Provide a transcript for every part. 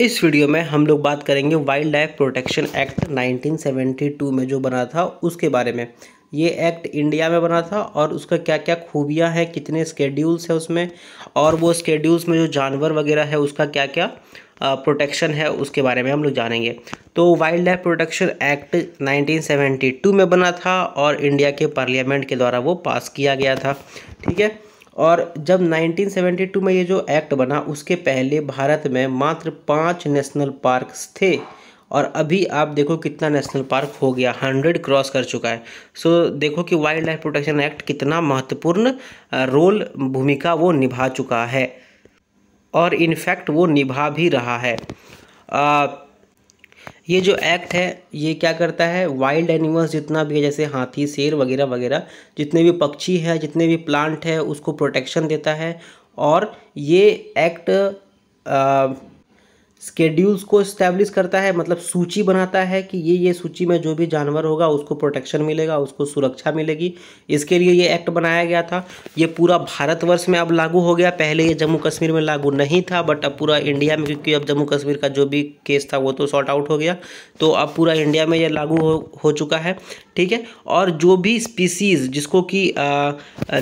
इस वीडियो में हम लोग बात करेंगे वाइल्ड लाइफ प्रोटेक्शन एक्ट 1972 में जो बना था उसके बारे में ये एक्ट इंडिया में बना था और उसका क्या क्या खूबियाँ हैं कितने स्केड्यूल्स हैं उसमें और वो स्केड्यूल्स में जो जानवर वगैरह है उसका क्या क्या प्रोटेक्शन है उसके बारे में हम लोग जानेंगे तो वाइल्ड लाइफ प्रोटेक्शन एक्ट 1972 में बना था और इंडिया के पार्लियामेंट के द्वारा वो पास किया गया था ठीक है और जब 1972 में ये जो एक्ट बना उसके पहले भारत में मात्र पाँच नेशनल पार्क्स थे और अभी आप देखो कितना नेशनल पार्क हो गया हंड्रेड क्रॉस कर चुका है सो देखो कि वाइल्ड लाइफ प्रोटेक्शन एक्ट कितना महत्वपूर्ण रोल भूमिका वो निभा चुका है और इनफैक्ट वो निभा भी रहा है आ, ये जो एक्ट है ये क्या करता है वाइल्ड एनिमल्स जितना भी है जैसे हाथी शेर वगैरह वगैरह जितने भी पक्षी हैं जितने भी प्लांट है उसको प्रोटेक्शन देता है और ये एक्ट स्केड्यूल्स को इस्टेब्लिश करता है मतलब सूची बनाता है कि ये ये सूची में जो भी जानवर होगा उसको प्रोटेक्शन मिलेगा उसको सुरक्षा मिलेगी इसके लिए ये एक्ट बनाया गया था ये पूरा भारतवर्ष में अब लागू हो गया पहले ये जम्मू कश्मीर में लागू नहीं था बट अब पूरा इंडिया में क्योंकि अब जम्मू कश्मीर का जो भी केस था वो तो सॉर्ट आउट हो गया तो अब पूरा इंडिया में यह लागू हो, हो चुका है ठीक है और जो भी स्पीसीज़ जिसको कि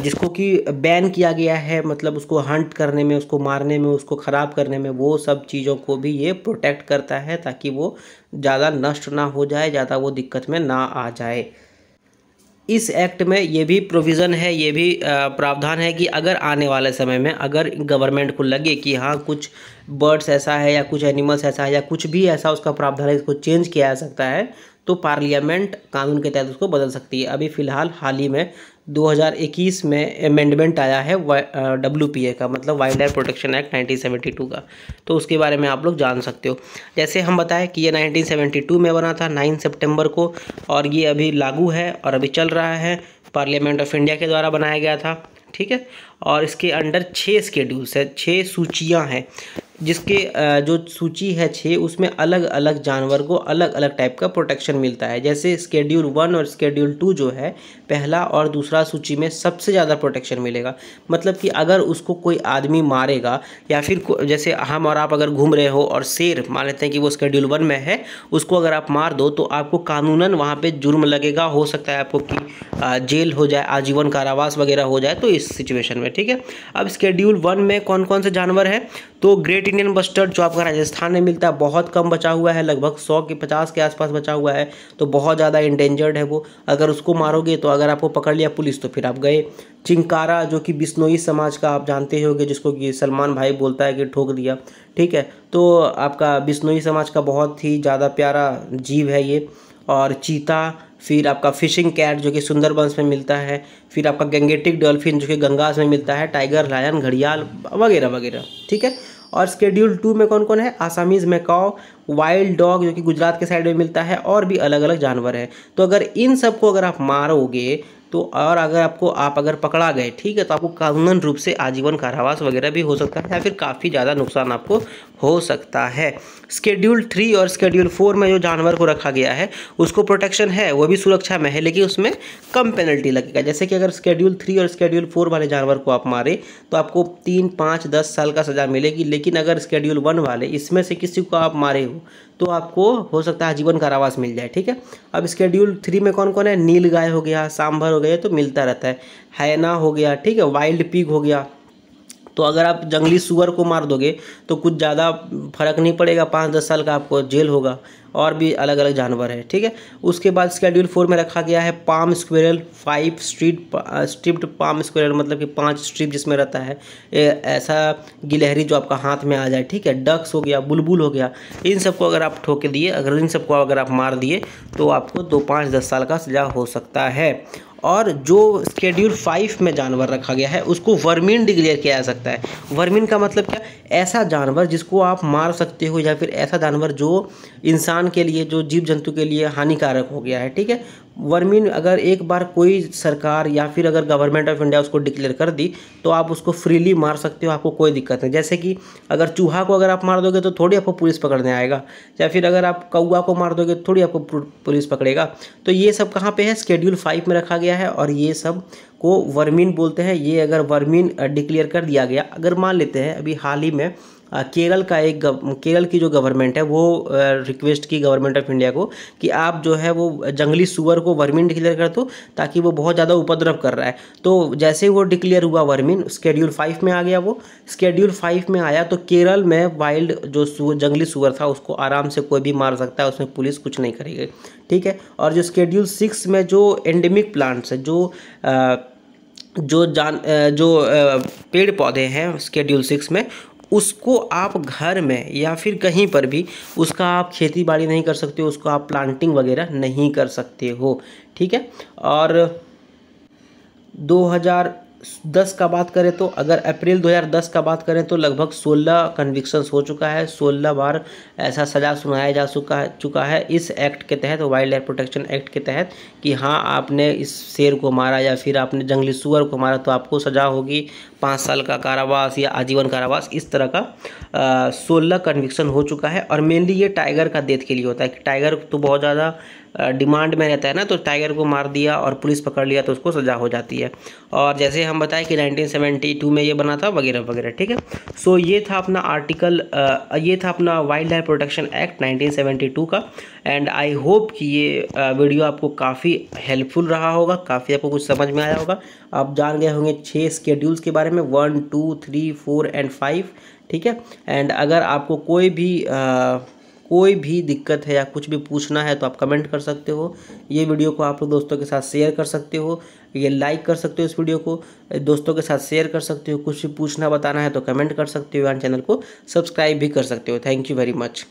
जिसको कि बैन किया गया है मतलब उसको हंट करने में उसको मारने में उसको ख़राब करने में वो सब चीज़ों को भी ये प्रोटेक्ट करता है ताकि वो ज़्यादा नष्ट ना हो जाए ज़्यादा वो दिक्कत में ना आ जाए इस एक्ट में ये भी प्रोविज़न है ये भी प्रावधान है कि अगर आने वाले समय में अगर गवर्नमेंट को लगे कि हाँ कुछ बर्ड्स ऐसा है या कुछ एनिमल्स ऐसा है या कुछ भी ऐसा उसका प्रावधान है इसको चेंज किया जा सकता है तो पार्लियामेंट कानून के तहत उसको बदल सकती है अभी फ़िलहाल हाल ही में 2021 में अमेंडमेंट आया है डब्ल्यू का मतलब वाइल्ड लाइफ प्रोटेक्शन एक्ट 1972 का तो उसके बारे में आप लोग जान सकते हो जैसे हम बताएं कि ये 1972 में बना था 9 सितंबर को और ये अभी लागू है और अभी चल रहा है पार्लियामेंट ऑफ इंडिया के द्वारा बनाया गया था ठीक है और इसके अंडर छः स्केड्यूल्स है छः सूचियाँ हैं जिसके जो सूची है छः उसमें अलग अलग जानवर को अलग अलग टाइप का प्रोटेक्शन मिलता है जैसे स्केड्यूल वन और स्केड्यूल टू जो है पहला और दूसरा सूची में सबसे ज़्यादा प्रोटेक्शन मिलेगा मतलब कि अगर उसको कोई आदमी मारेगा या फिर जैसे हम और आप अगर घूम रहे हो और शेर मान लेते हैं कि वो स्केड्यूल वन में है उसको अगर आप मार दो तो आपको कानूनन वहाँ पर जुर्म लगेगा हो सकता है आपको कि जेल हो जाए आजीवन कारावास वगैरह हो जाए तो इस सिचुएशन में ठीक है अब स्केड्यूल वन में कौन कौन से जानवर हैं तो ग्रेट इंडियन बस्टर्ड जो आपका राजस्थान में मिलता है बहुत कम बचा हुआ है लगभग सौ के पचास के आसपास बचा हुआ है तो बहुत ज़्यादा इंडेंजर्ड है वो अगर उसको मारोगे तो अगर आपको पकड़ लिया पुलिस तो फिर आप गए चिंकारा जो कि बिश्नोई समाज का आप जानते हो जिसको कि सलमान भाई बोलता है कि ठोक दिया ठीक है तो आपका बिश्नोई समाज का बहुत ही ज़्यादा प्यारा जीव है ये और चीता फिर आपका फिशिंग कैट जो कि सुंदरबंस में मिलता है फिर आपका गंगेटिक डॉल्फिन जो कि गंगास में मिलता है टाइगर लायन घड़ियाल वगैरह वगैरह ठीक है और स्केड्यूल टू में कौन कौन है आसामीज मैकाओ वाइल्ड डॉग जो कि गुजरात के साइड में मिलता है और भी अलग अलग जानवर है तो अगर इन सबको अगर आप मारोगे तो और अगर आपको आप अगर पकड़ा गए ठीक है तो आपको कानूनन रूप से आजीवन कारावास वगैरह भी हो सकता है या फिर काफ़ी ज़्यादा नुकसान आपको हो सकता है स्केड्यूल थ्री और स्केड्यूल फोर में जो जानवर को रखा गया है उसको प्रोटेक्शन है वो भी सुरक्षा में है लेकिन उसमें कम पेनल्टी लगेगा जैसे कि अगर स्केड्यूल थ्री और स्केड्यूल फोर वाले जानवर को आप मारें तो आपको तीन पाँच दस साल का सज़ा मिलेगी लेकिन अगर स्केड्यूल वन वाले इसमें से किसी को आप मारे हो तो आपको हो सकता है आजीवन कारावास मिल जाए ठीक है अब स्केड्यूल थ्री में कौन कौन है नील गाय हो गया सांभर हो हो तो मिलता रहता है हैना हो गया ठीक है वाइल्ड पिग हो गया तो अगर आप जंगली सुअर को मार दोगे तो कुछ ज़्यादा फर्क नहीं पड़ेगा पाँच दस साल का आपको जेल होगा और भी अलग अलग जानवर है ठीक है उसके बाद स्केड्यूल फोर में रखा गया है palm squirrel five street striped palm squirrel मतलब कि पांच स्ट्रिप जिसमें रहता है ए, ऐसा गिलहरी जो आपका हाथ में आ जाए ठीक है डक्स हो गया बुलबुल हो गया इन सबको अगर आप ठोके दिए अगर इन सबको अगर आप मार दिए तो आपको दो पाँच दस साल का सजा हो सकता है और जो स्केड्यूल फाइव में जानवर रखा गया है उसको वर्मीन डिक्लेयर किया जा सकता है वर्मीन का मतलब क्या ऐसा जानवर जिसको आप मार सकते हो या फिर ऐसा जानवर जो इंसान के लिए जो जीव जंतु के लिए हानिकारक हो गया है ठीक है वर्मिन अगर एक बार कोई सरकार या फिर अगर गवर्नमेंट ऑफ इंडिया उसको डिक्लेयर कर दी तो आप उसको फ्रीली मार सकते हो आपको कोई दिक्कत नहीं जैसे कि अगर चूहा को अगर आप मार दोगे तो थोड़ी आपको पुलिस पकड़ने आएगा या फिर अगर आप कौआ को मार दोगे तो थोड़ी आपको पुलिस पकड़ेगा तो ये सब कहाँ पर है स्केड्यूल फाइव में रखा गया है और ये सब को वर्मिन बोलते हैं ये अगर वर्मिन डिक्लेयर कर दिया गया अगर मान लेते हैं अभी हाल ही में केरल का एक केरल की जो गवर्नमेंट है वो रिक्वेस्ट की गवर्नमेंट ऑफ इंडिया को कि आप जो है वो जंगली सुअर को वर्मिन डिक्लेयर कर दो ताकि वो बहुत ज़्यादा उपद्रव कर रहा है तो जैसे ही वो डिक्लेयर हुआ वर्मिन स्केड्यूल फाइव में आ गया वो स्केड्यूल फाइव में आया तो केरल में वाइल्ड जो जंगली सुअर था उसको आराम से कोई भी मार सकता है उसमें पुलिस कुछ नहीं करेगी ठीक है और जो स्केड्यूल सिक्स में जो एंडेमिक प्लांट्स है जो आ, जो जान जो पेड़ पौधे हैं स्केड्यूल सिक्स में उसको आप घर में या फिर कहीं पर भी उसका आप खेती बाड़ी नहीं कर सकते हो उसको आप प्लांटिंग वगैरह नहीं कर सकते हो ठीक है और 2010 का बात करें तो अगर अप्रैल 2010 का बात करें तो लगभग 16 कन्विक्शंस हो चुका है 16 बार ऐसा सजा सुनाया जा चुका चुका है इस एक्ट के तहत वाइल्ड लाइफ प्रोटेक्शन एक्ट के तहत कि हाँ आपने इस शेर को मारा या फिर आपने जंगली सुअर को मारा तो आपको सज़ा होगी पाँच साल का कारावास या आजीवन कारावास इस तरह का सोलह कन्विक्शन हो चुका है और मेनली ये टाइगर का डेथ के लिए होता है कि टाइगर तो बहुत ज़्यादा डिमांड में रहता है ना तो टाइगर को मार दिया और पुलिस पकड़ लिया तो उसको सज़ा हो जाती है और जैसे हम बताएं कि 1972 में ये बना था वगैरह वगैरह ठीक है सो ये था अपना आर्टिकल ये था अपना वाइल्ड लाइफ प्रोटेक्शन एक्ट 1972 का एंड आई होप कि ये वीडियो आपको काफ़ी हेल्पफुल रहा होगा काफ़ी आपको कुछ समझ में आया होगा आप जान गए होंगे छः स्केड्यूल्स के बारे में one two three four and five ठीक है एंड अगर आपको कोई भी आ, कोई भी दिक्कत है या कुछ भी पूछना है तो आप कमेंट कर सकते हो ये वीडियो को आप लोग दोस्तों के साथ शेयर कर सकते हो ये लाइक कर सकते हो इस वीडियो को दोस्तों के साथ शेयर कर सकते हो कुछ भी पूछना बताना है तो कमेंट कर सकते हो एंड चैनल को सब्सक्राइब भी कर सकते हो थैंक यू वेरी मच